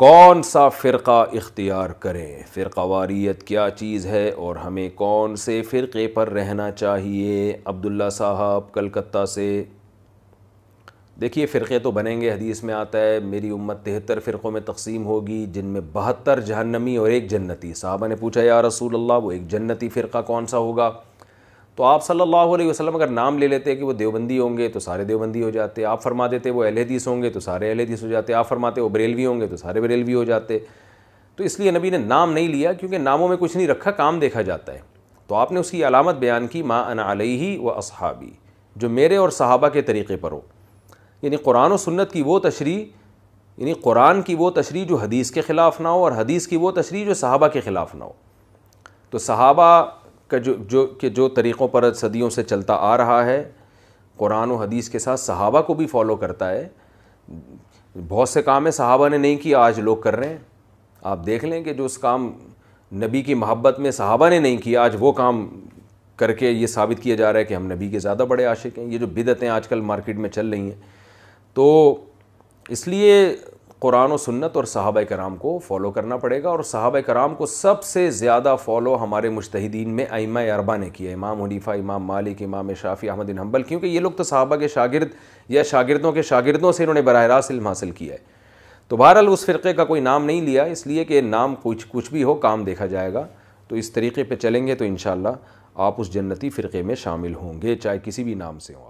कौन सा फ़िरका इख्तियार करें फ़िरका वारियत क्या चीज़ है और हमें कौन से फ़िरक़े पर रहना चाहिए अब्दुल्ला साहब कलकत्ता से देखिए फ़िरक़े तो बनेंगे हदीस में आता है मेरी उम्मत तिहत्तर फ़िरक़ों में तकसीम होगी जिनमें बहत्तर जहन्नमी और एक जन्नती साहबा ने पूछा यार रसूल अल्लाह वो एक जन्नती फ़िरका कौन सा होगा तो आप सल्लल्लाहु अलैहि वसल्लम अगर नाम ले लेते कि वो देवबंदी होंगे तो सारे देवबंदी हो जाते आप फरमा देते वो अहलहदीस होंगे तो सारे हदीस हो जाते आप फरमाते वो बरेलवी होंगे तो सारे बरेलवी हो जाते तो इसलिए नबी ने नाम नहीं लिया क्योंकि नामों में कुछ नहीं रखा काम देखा जाता है तो आपने उसकी अलामत बयान की माँ अन अलही व असहाबी जो मेरे और सहाबा के तरीक़े पर हो यानी कुरान और सुन्नत की वो तशरी यानी कुरान की वो तशरी जो हदीस के ख़िलाफ़ ना हो और हदीस की वो तशरी जो सहाबा के ख़िलाफ़ ना हो तो सहाबा का जो जो के जो तरीक़ों पर सदियों से चलता आ रहा है कुरान और हदीस के साथ सहाबा को भी फॉलो करता है बहुत से काम है सहाबा ने नहीं किया आज लोग कर रहे हैं आप देख लें कि जो उस काम नबी की मोहब्बत में सहाबा ने नहीं किया आज वो काम करके ये साबित किया जा रहा है कि हम नबी के ज़्यादा बड़े आशिक हैं ये जो बिदतें आजकल मार्केट में चल रही हैं तो इसलिए कुरान और सुन्नत और साहब कराम को फॉलो करना पड़ेगा और साहब कराम को सबसे ज़्यादा फॉलो हमारे मुश्तिदीन में अमा अरबा ने किया इमाम हनीफ़ा इमाम मालिक इमाम शाफ़ी अहमदिन इन हम्बल क्योंकि ये लोग तो साहबा के शागिर्द या शागिदों के शागिर्दों से इन्होंने बरह रास्त इल्म हासिल किया है तो बहरहाल उस फ़िरक़े का कोई नाम नहीं लिया इसलिए कि नाम कुछ कुछ भी हो काम देखा जाएगा तो इस तरीके पर चलेंगे तो इन शाला आप उस जन्नती फ़िरक़े में शामिल होंगे चाहे किसी भी नाम से हों